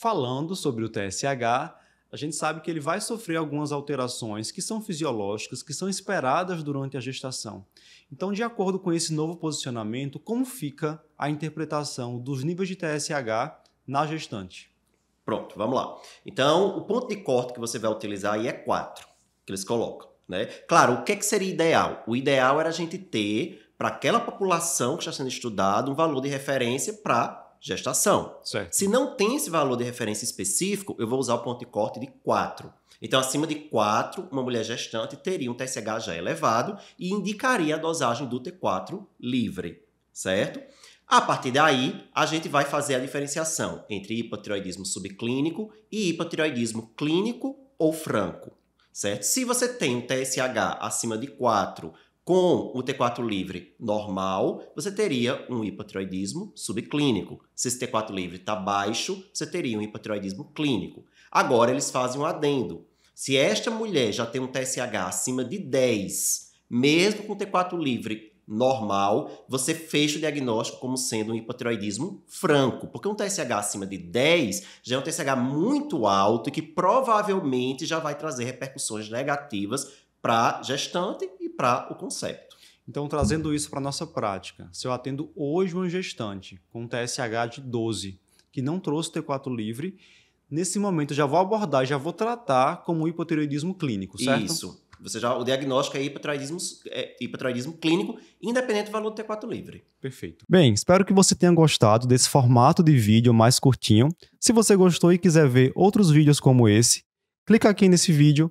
falando sobre o TSH, a gente sabe que ele vai sofrer algumas alterações que são fisiológicas, que são esperadas durante a gestação. Então, de acordo com esse novo posicionamento, como fica a interpretação dos níveis de TSH na gestante? Pronto, vamos lá. Então, o ponto de corte que você vai utilizar aí é 4, que eles colocam. Né? Claro, o que, é que seria ideal? O ideal era a gente ter, para aquela população que está sendo estudada, um valor de referência para gestação. Certo. Se não tem esse valor de referência específico, eu vou usar o ponto de corte de 4. Então, acima de 4, uma mulher gestante teria um TSH já elevado e indicaria a dosagem do T4 livre, certo? A partir daí, a gente vai fazer a diferenciação entre hipotiroidismo subclínico e hipotiroidismo clínico ou franco, certo? Se você tem um TSH acima de 4 com o T4 livre normal, você teria um hipotiroidismo subclínico. Se esse T4 livre está baixo, você teria um hipotiroidismo clínico. Agora eles fazem um adendo. Se esta mulher já tem um TSH acima de 10, mesmo com T4 livre normal, você fecha o diagnóstico como sendo um hipotiroidismo franco, porque um TSH acima de 10 já é um TSH muito alto e que provavelmente já vai trazer repercussões negativas para gestante para o conceito. Então, trazendo isso para a nossa prática, se eu atendo hoje uma gestante com TSH de 12, que não trouxe T4 livre, nesse momento eu já vou abordar, já vou tratar como hipotireoidismo clínico, certo? Isso. Você já, o diagnóstico é hipotireoidismo, é hipotireoidismo clínico, independente do valor do T4 livre. Perfeito. Bem, espero que você tenha gostado desse formato de vídeo mais curtinho. Se você gostou e quiser ver outros vídeos como esse, clica aqui nesse vídeo